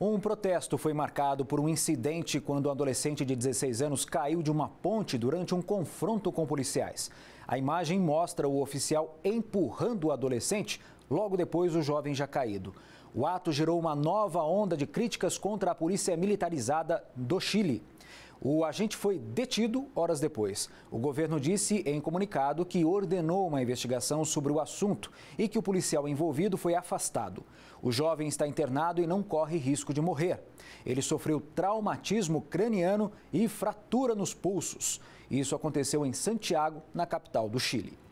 Um protesto foi marcado por um incidente quando um adolescente de 16 anos caiu de uma ponte durante um confronto com policiais. A imagem mostra o oficial empurrando o adolescente, logo depois o jovem já caído. O ato gerou uma nova onda de críticas contra a polícia militarizada do Chile. O agente foi detido horas depois. O governo disse em comunicado que ordenou uma investigação sobre o assunto e que o policial envolvido foi afastado. O jovem está internado e não corre risco de morrer. Ele sofreu traumatismo craniano e fratura nos pulsos. Isso aconteceu em Santiago, na capital do Chile.